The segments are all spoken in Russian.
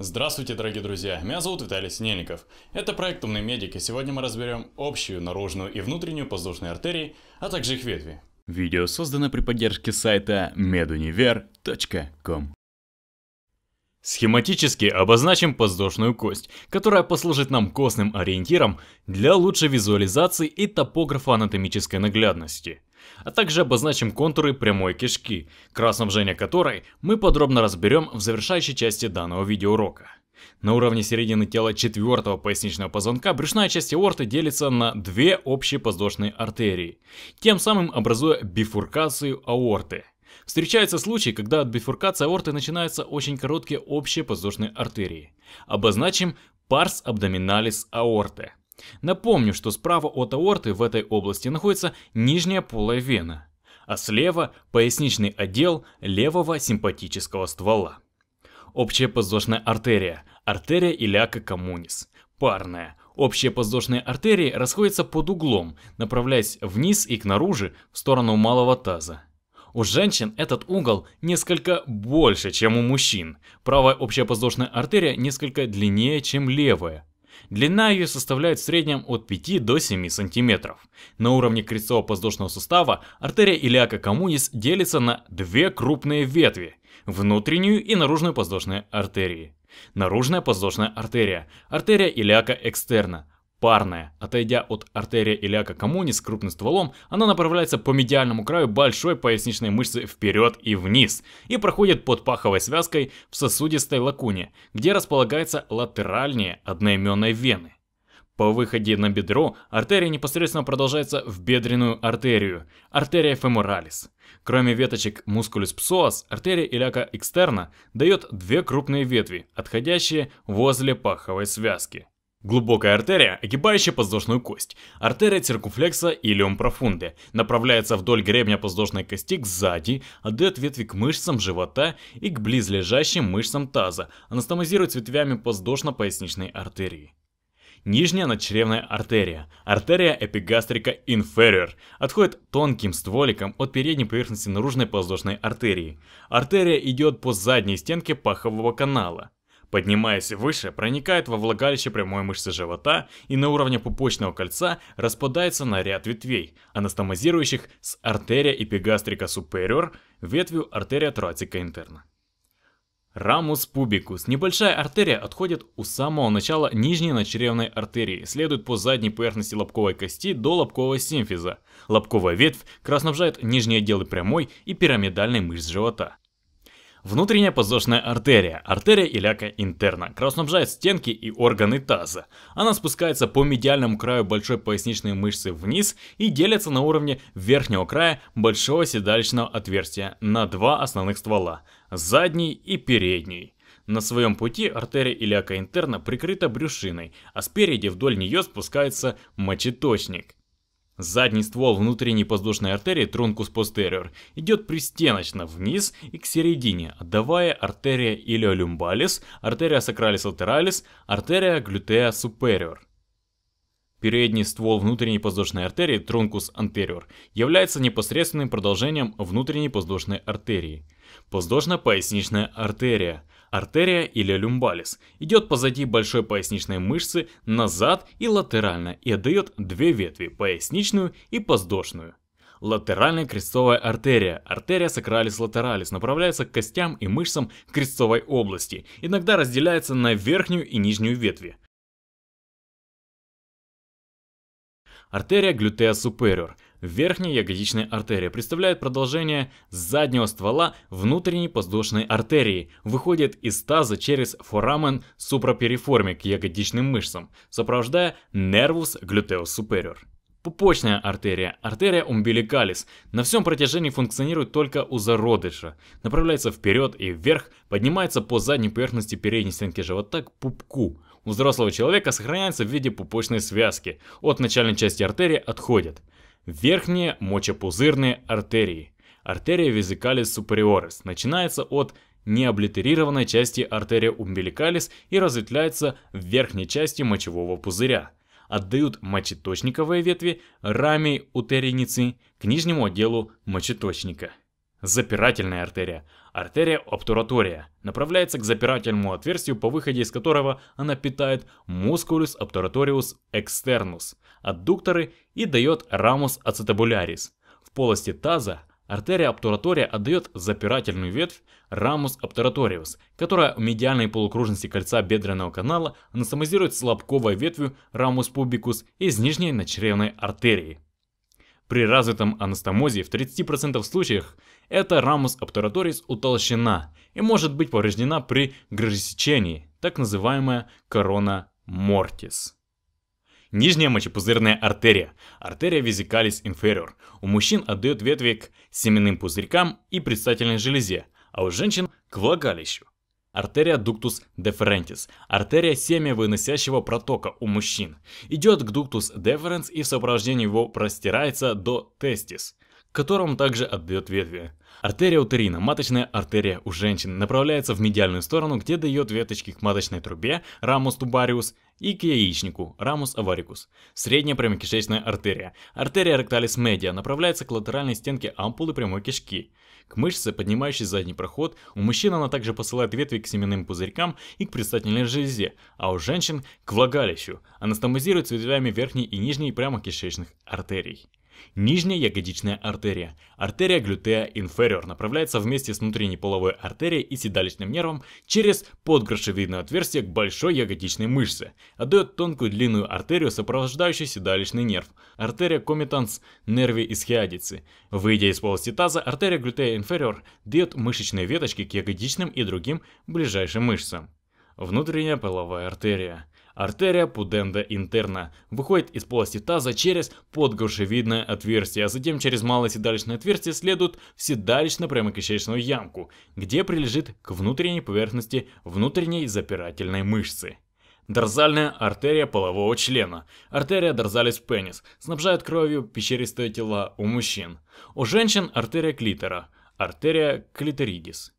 Здравствуйте, дорогие друзья! Меня зовут Виталий Синельников. Это проект «Умный медик», и сегодня мы разберем общую, наружную и внутреннюю воздушные артерии, а также их ветви. Видео создано при поддержке сайта meduniver.com. Схематически обозначим подвздошную кость, которая послужит нам костным ориентиром для лучшей визуализации и топографоанатомической наглядности. А также обозначим контуры прямой кишки, кровоснабжение которой мы подробно разберем в завершающей части данного видеоурока. На уровне середины тела четвертого поясничного позвонка брюшная часть аорты делится на две общие подвздошные артерии, тем самым образуя бифуркацию аорты. Встречаются случаи, когда от бифуркации аорты начинаются очень короткие общие подвздошные артерии. Обозначим парс абдоминалис аорты. Напомню, что справа от аорты в этой области находится нижняя полая вена, а слева – поясничный отдел левого симпатического ствола. Общая подвздошная артерия – артерия иляка коммунис, парная. Общие подвздошные артерии расходятся под углом, направляясь вниз и к наружу в сторону малого таза. У женщин этот угол несколько больше, чем у мужчин. Правая общая подвздошная артерия несколько длиннее, чем левая. Длина ее составляет в среднем от 5 до 7 сантиметров. На уровне крестцово-подвздошного сустава артерия илиака коммунис делится на две крупные ветви – внутреннюю и наружную подвздошные артерии. Наружная подвздошная артерия – артерия илиака экстерна, парная. Отойдя от артерии иляка коммуни с крупным стволом, она направляется по медиальному краю большой поясничной мышцы вперед и вниз и проходит под паховой связкой в сосудистой лакуне, где располагается латеральнее одноименной вены. По выходе на бедро артерия непосредственно продолжается в бедренную артерию, артерия феморалис. Кроме веточек мускулюс psoas, артерия иляка экстерна дает две крупные ветви, отходящие возле паховой связки. Глубокая артерия, огибающая подвздошную кость, артерия циркуфлекса илиум профунде, направляется вдоль гребня подвздошной кости сзади, отдает ветви к мышцам живота и к близлежащим мышцам таза, анастомозирует ветвями подвздошно-поясничной артерии. Нижняя надчревная артерия, артерия эпигастрика inferior отходит тонким стволиком от передней поверхности наружной подвздошной артерии. Артерия идет по задней стенке пахового канала. Поднимаясь выше, проникает во влагалище прямой мышцы живота и на уровне пупочного кольца распадается на ряд ветвей, анастомозирующих с артерия эпигастрика superior ветвью артерия троатика интерна. Рамус пубикус. Небольшая артерия отходит у самого начала нижней надчревной артерии, следует по задней поверхности лобковой кости до лобкового симфиза. Лобковая ветвь краснобжает нижние отделы прямой и пирамидальной мышц живота. Внутренняя подвздошная артерия, артерия иляка интерна, кровоснабжает стенки и органы таза. Она спускается по медиальному краю большой поясничной мышцы вниз и делится на уровне верхнего края большого седалищного отверстия на два основных ствола – задний и передний. На своем пути артерия иляка интерна прикрыта брюшиной, а спереди вдоль нее спускается мочеточник. Задний ствол внутренней воздушной артерии трункус posterior идет пристеночно вниз и к середине, отдавая артерия iliolumbalis, артерия sacralis lateralis, артерия glutea superior. Передний ствол внутренней воздушной артерии трункус anterior является непосредственным продолжением внутренней воздушной артерии. Воздушно-поясничная артерия – артерия или люмбалис, идет позади большой поясничной мышцы, назад и латерально и отдает две ветви, поясничную и подвздошную. Латеральная крестовая артерия, артерия сакралис латералис, направляется к костям и мышцам крестовой области, иногда разделяется на верхнюю и нижнюю ветви. Артерия глютеа superior – Верхняя ягодичная артерия представляет продолжение заднего ствола внутренней воздушной артерии, выходит из таза через форамен супрапериформи к ягодичным мышцам, сопровождая нервус gluteus superior. Пупочная артерия, артерия умбиликалис, на всем протяжении функционирует только у зародыша, направляется вперед и вверх, поднимается по задней поверхности передней стенки живота к пупку. У взрослого человека сохраняется в виде пупочной связки, от начальной части артерии отходят. Верхние мочепузырные артерии. Артерия визикалис супериорис начинается от необлитерированной части артерия умбиликалис и разветвляется в верхней части мочевого пузыря. Отдают мочеточниковые ветви рамей утериницы к нижнему отделу мочеточника. Запирательная артерия. Артерия обтуратория направляется к запирательному отверстию, по выходе из которого она питает musculus obturatorius externus, аддукторы и дает рамус acetabularis. В полости таза артерия обтуратория отдает запирательную ветвь рамус obturatorius, которая в медиальной полукружности кольца бедренного канала анастомизирует с лобковой ветвью ramus pubicus из нижней начревной артерии. При развитом анастомозе в 30% случаев эта рамус обтораторис утолщена и может быть повреждена при грыжесечении, так называемая корона мортис. Нижняя мочепузырная артерия, артерия визикалис inferior) у мужчин отдает ветви к семенным пузырькам и предстательной железе, а у женщин к влагалищу. Артерия дуктус деферентис – артерия семявыносящего протока у мужчин. Идет к дуктус деференс и в сопровождении его простирается до тестис – к которому также отдает ветви. Артерия утерина, маточная артерия у женщин, направляется в медиальную сторону, где дает веточки к маточной трубе, рамус тубариус, и к яичнику, рамус аварикус. Средняя прямокишечная артерия. Артерия ректалис медиа направляется к латеральной стенке ампулы прямой кишки. К мышце, поднимающей задний проход, у мужчин она также посылает ветви к семенным пузырькам и к предстательной железе, а у женщин – к влагалищу. Анастомозирует с ветвями верхней и нижней прямокишечных артерий. Нижняя ягодичная артерия. Артерия глютеа inferior направляется вместе с внутренней половой артерией и седалищным нервом через подгрошевидное отверстие к большой ягодичной мышце. Отдает тонкую длинную артерию, сопровождающую седалищный нерв. Артерия комитанс нерви исхиадицы. Выйдя из полости таза, артерия глютеа inferior дает мышечные веточки к ягодичным и другим ближайшим мышцам. Внутренняя половая артерия. Артерия пуденда интерна выходит из полости таза через подгрушевидное отверстие, а затем через малое седалищное отверстие следует в седалищно-прямокишечную ямку, где прилежит к внутренней поверхности внутренней запирательной мышцы. Дорзальная артерия полового члена, артерия дорзалис пенис, снабжает кровью пещеристые тела у мужчин. У женщин артерия клитора, артерия клиторидис.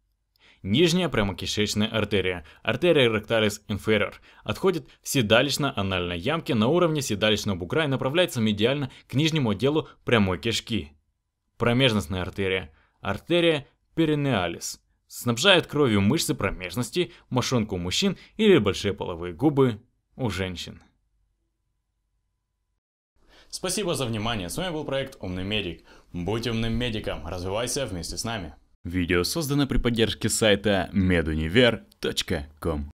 Нижняя прямокишечная артерия, артерия ректалис inferior, отходит в седалищно-анальной ямке на уровне седалищного бугра и направляется медиально к нижнему отделу прямой кишки. Промежностная артерия, артерия перинеалис, снабжает кровью мышцы промежности, мошонку у мужчин или большие половые губы у женщин. Спасибо за внимание. С вами был проект «Умный медик». Будь умным медиком, развивайся вместе с нами. Видео создано при поддержке сайта Meduniver.com.